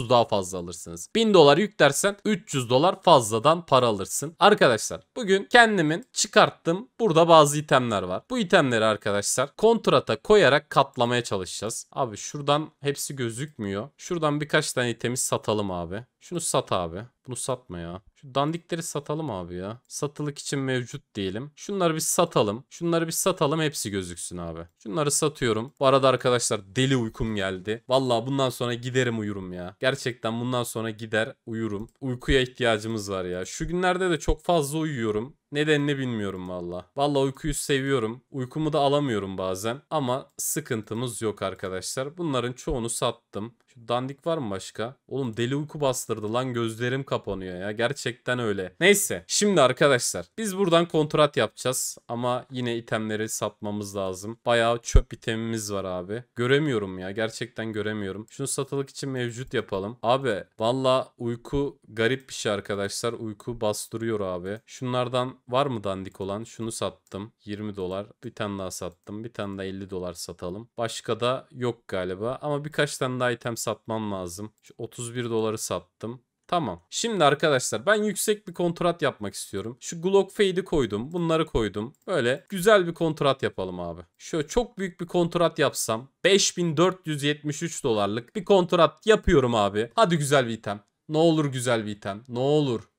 30 daha fazla alırsınız. 1000 dolar yüklersen 300 dolar fazladan para alırsın. Arkadaşlar bugün kendimin çıkarttım. Burada bazı itemler var. Bu itemleri arkadaşlar kontrata koyarak katlamaya çalışacağız. Abi şuradan hepsi gözükmüyor. Şuradan birkaç tane itemi satalım abi. Şunu sat abi. Bunu satma ya. Şu dandikleri satalım abi ya. Satılık için mevcut diyelim. Şunları bir satalım. Şunları bir satalım hepsi gözüksün abi. Şunları satıyorum. Bu arada arkadaşlar deli uykum geldi. Valla bundan sonra giderim uyurum ya. Gerçekten bundan sonra gider uyurum. Uykuya ihtiyacımız var ya. Şu günlerde de çok fazla uyuyorum. Nedenini bilmiyorum valla. Valla uykuyu seviyorum. Uykumu da alamıyorum bazen. Ama sıkıntımız yok arkadaşlar. Bunların çoğunu sattım. Şu dandik var mı başka? Oğlum deli uyku bastırdı lan gözlerim kapanıyor ya. Gerçekten öyle. Neyse. Şimdi arkadaşlar biz buradan kontrat yapacağız. Ama yine itemleri satmamız lazım. Bayağı çöp itemimiz var abi. Göremiyorum ya. Gerçekten göremiyorum. Şunu satılık için mevcut yapalım. Abi valla uyku garip bir şey arkadaşlar. Uyku bastırıyor abi. Şunlardan Var mı dandik olan? Şunu sattım 20 dolar. Bir tane daha sattım. Bir tane daha 50 dolar satalım. Başka da yok galiba. Ama birkaç tane daha item satmam lazım. Şu 31 doları sattım. Tamam. Şimdi arkadaşlar ben yüksek bir kontrat yapmak istiyorum. Şu Glock Fade'i koydum. Bunları koydum. Böyle güzel bir kontrat yapalım abi. Şöyle çok büyük bir kontrat yapsam 5473 dolarlık bir kontrat yapıyorum abi. Hadi güzel bir item. Ne olur güzel bir item. Ne olur.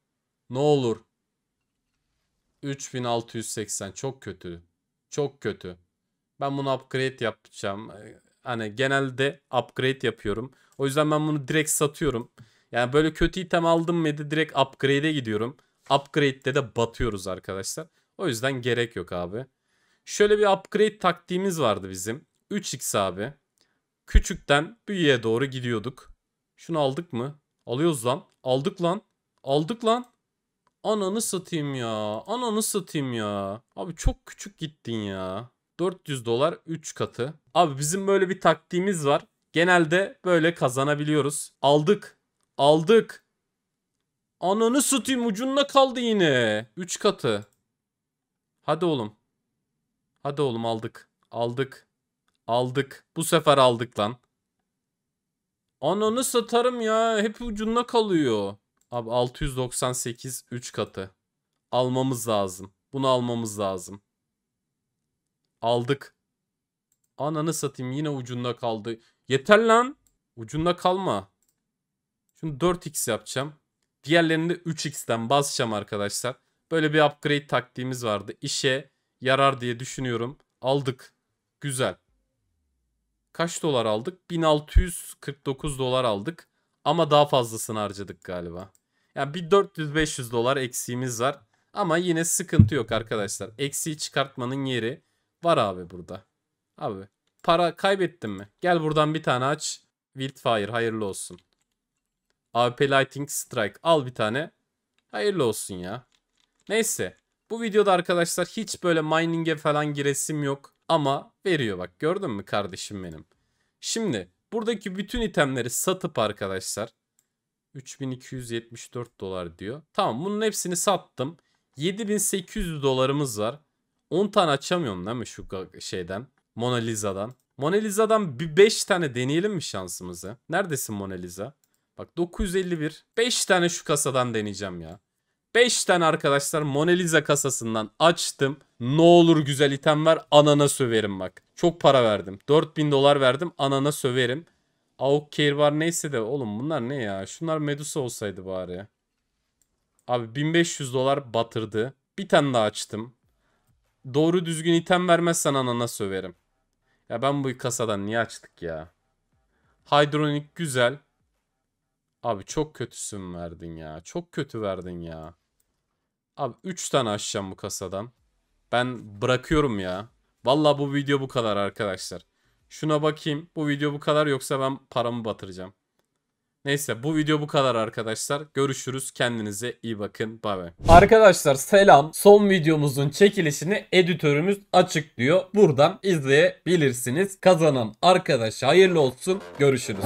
Ne olur. 3680 çok kötü. Çok kötü. Ben bunu upgrade yapacağım. Ee, hani genelde upgrade yapıyorum. O yüzden ben bunu direkt satıyorum. Yani böyle kötü item aldım mıydı direkt upgrade'e gidiyorum. Upgrade'de de batıyoruz arkadaşlar. O yüzden gerek yok abi. Şöyle bir upgrade taktiğimiz vardı bizim. 3x abi. Küçükten büyüğe doğru gidiyorduk. Şunu aldık mı? Alıyoruz lan. Aldık lan. Aldık lan. Ananı satayım ya. Ananı satayım ya. Abi çok küçük gittin ya. 400 dolar 3 katı. Abi bizim böyle bir taktiğimiz var. Genelde böyle kazanabiliyoruz. Aldık. Aldık. Ananı satayım ucunda kaldı yine. 3 katı. Hadi oğlum. Hadi oğlum aldık. Aldık. Aldık. Bu sefer aldık lan. Ananı satarım ya. Hep ucunda kalıyor. Abi 698 3 katı. Almamız lazım. Bunu almamız lazım. Aldık. Ananı satayım yine ucunda kaldı. Yeter lan. Ucunda kalma. Şimdi 4x yapacağım. Diğerlerini de 3x'ten basacağım arkadaşlar. Böyle bir upgrade taktiğimiz vardı. İşe yarar diye düşünüyorum. Aldık. Güzel. Kaç dolar aldık? 1649 dolar aldık. Ama daha fazlasını harcadık galiba. Yani bir 400-500 dolar eksiğimiz var. Ama yine sıkıntı yok arkadaşlar. Eksiği çıkartmanın yeri var abi burada. Abi para kaybettin mi? Gel buradan bir tane aç. Wildfire hayırlı olsun. AP Lighting Strike al bir tane. Hayırlı olsun ya. Neyse. Bu videoda arkadaşlar hiç böyle mining'e falan giresim yok. Ama veriyor bak gördün mü kardeşim benim. Şimdi buradaki bütün itemleri satıp arkadaşlar 3274 dolar diyor. Tamam bunun hepsini sattım. 7800 dolarımız var. 10 tane açamıyorum değil mi şu şeyden? Mona Lisa'dan. Mona Lisa'dan bir 5 tane deneyelim mi şansımızı? Neredesin Mona Lisa? Bak 951. 5 tane şu kasadan deneyeceğim ya. 5 tane arkadaşlar Mona Lisa kasasından açtım. Ne olur güzel item ver anana söverim bak. Çok para verdim. 4000 dolar verdim anana söverim. Auk var neyse de oğlum bunlar ne ya? Şunlar Medusa olsaydı bari. Abi 1500 dolar batırdı. Bir tane daha açtım. Doğru düzgün item vermezsen anana söverim. Ya ben bu kasadan niye açtık ya? Hydronic güzel. Abi çok kötüsün verdin ya. Çok kötü verdin ya. Abi 3 tane açacağım bu kasadan. Ben bırakıyorum ya. Valla bu video bu kadar arkadaşlar. Şuna bakayım. Bu video bu kadar yoksa ben paramı batıracağım. Neyse bu video bu kadar arkadaşlar. Görüşürüz. Kendinize iyi bakın. Bay bay. Arkadaşlar selam. Son videomuzun çekilişini editörümüz açıklıyor. Buradan izleyebilirsiniz. Kazanan arkadaş hayırlı olsun. Görüşürüz.